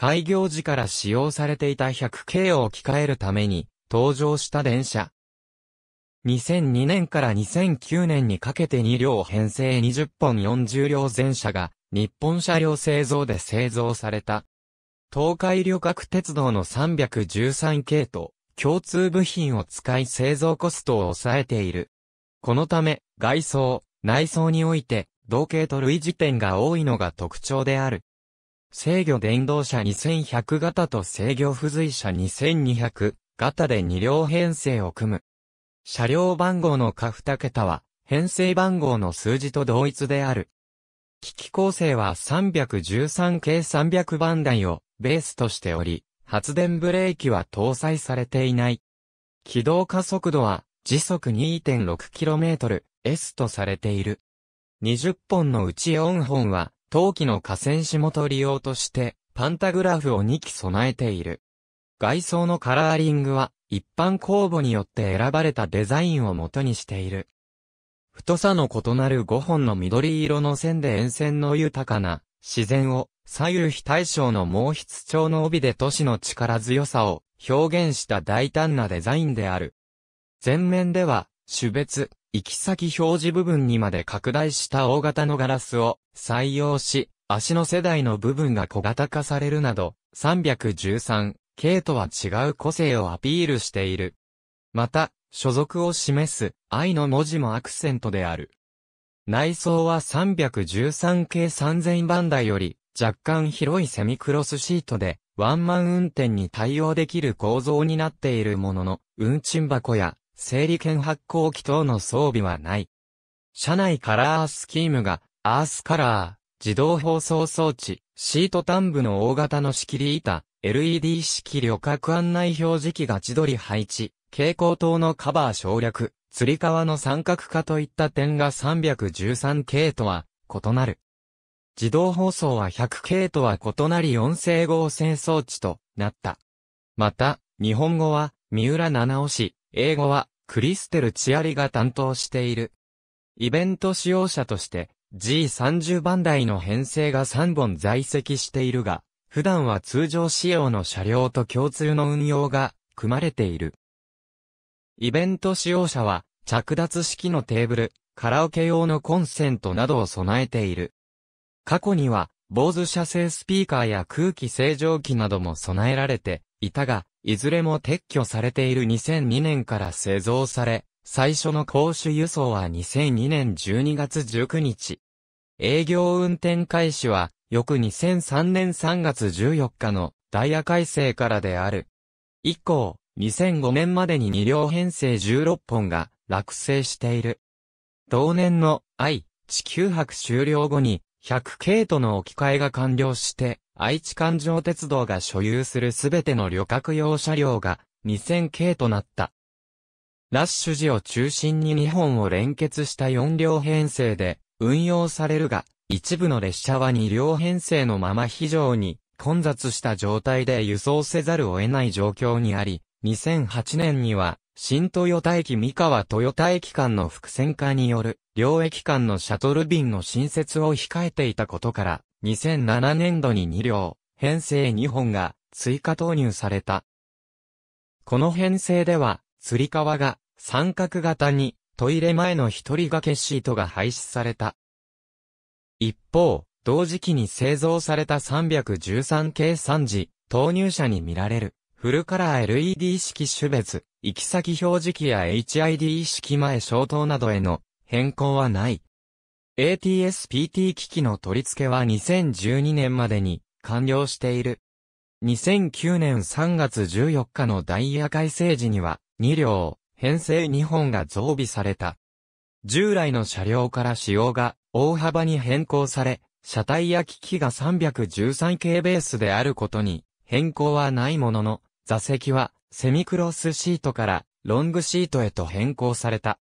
開業時から使用されていた 100K を置き換えるために登場した電車。2002年から2009年にかけて2両編成20本40両全車が日本車両製造で製造された。東海旅客鉄道の313系と共通部品を使い製造コストを抑えている。このため外装、内装において同系と類似点が多いのが特徴である。制御電動車2100型と制御付随車2200型で2両編成を組む。車両番号の下2桁は、編成番号の数字と同一である。機器構成は313 k 300番台をベースとしており、発電ブレーキは搭載されていない。起動加速度は時速 2.6km S とされている。20本のうち4本は陶器の河川下事利用として、パンタグラフを2機備えている。外装のカラーリングは、一般公募によって選ばれたデザインを元にしている。太さの異なる5本の緑色の線で沿線の豊かな自然を左右非対称の毛筆調の帯で都市の力強さを表現した大胆なデザインである。前面では種別、行き先表示部分にまで拡大した大型のガラスを採用し、足の世代の部分が小型化されるなど、313系とは違う個性をアピールしている。また、所属を示す愛の文字もアクセントである。内装は313系3000番台より若干広いセミクロスシートでワンマン運転に対応できる構造になっているものの、運賃箱や整理券発行機等の装備はない。車内カラースキームが、アースカラー、自動放送装置、シート端部の大型の仕切り板、LED 式旅客案内表示器が撮り配置、蛍光灯のカバー省略、釣り革の三角化といった点が313系とは異なる。自動放送は100系とは異なり音声合成装置となった。また、日本語は、三浦七尾市、英語は、クリステル・チアリが担当している。イベント使用者として、G30 番台の編成が3本在籍しているが、普段は通常仕様の車両と共通の運用が組まれている。イベント使用者は、着脱式のテーブル、カラオケ用のコンセントなどを備えている。過去には、坊主車製スピーカーや空気清浄機なども備えられていたが、いずれも撤去されている2002年から製造され、最初の公衆輸送は2002年12月19日。営業運転開始は、翌2003年3月14日のダイヤ改正からである。以降、2005年までに2両編成16本が落成している。同年の I 地球博終了後に100系との置き換えが完了して、愛知環状鉄道が所有するすべての旅客用車両が2000系となった。ラッシュ時を中心に2本を連結した4両編成で運用されるが、一部の列車は2両編成のまま非常に混雑した状態で輸送せざるを得ない状況にあり、2008年には新豊田駅三河豊田駅間の伏線化による両駅間のシャトル便の新設を控えていたことから、2007年度に2両、編成2本が追加投入された。この編成では、釣り革が三角型にトイレ前の一人掛けシートが廃止された。一方、同時期に製造された313系3時、投入者に見られる、フルカラー LED 式種別、行き先表示器や HID 式前消灯などへの変更はない。ATS-PT 機器の取り付けは2012年までに完了している。2009年3月14日のダイヤ改正時には2両、編成2本が増備された。従来の車両から仕様が大幅に変更され、車体や機器が313系ベースであることに変更はないものの、座席はセミクロスシートからロングシートへと変更された。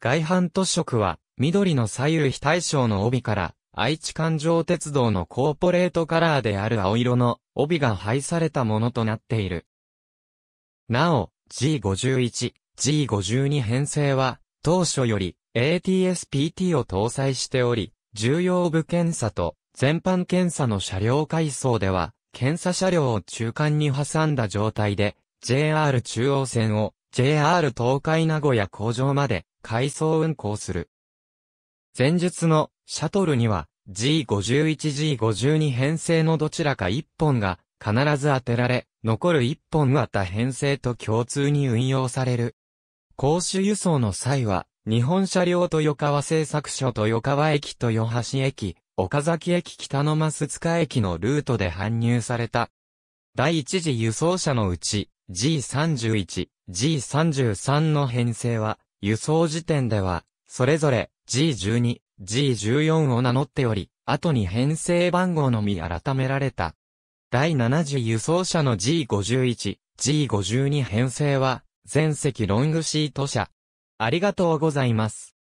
外反塗色は緑の左右非対称の帯から、愛知環状鉄道のコーポレートカラーである青色の帯が配されたものとなっている。なお、G51、G52 編成は、当初より ATSPT を搭載しており、重要部検査と全般検査の車両階層では、検査車両を中間に挟んだ状態で、JR 中央線を JR 東海名古屋工場まで回送運行する。前述のシャトルには G51G52 編成のどちらか1本が必ず当てられ、残る1本は他編成と共通に運用される。公衆輸送の際は、日本車両豊川製作所豊川駅豊橋駅、岡崎駅北の増塚駅のルートで搬入された。第一次輸送車のうち G31、G33 の編成は、輸送時点では、それぞれ G12、G14 を名乗っており、後に編成番号のみ改められた。第7次輸送車の G51、G52 編成は、全席ロングシート車。ありがとうございます。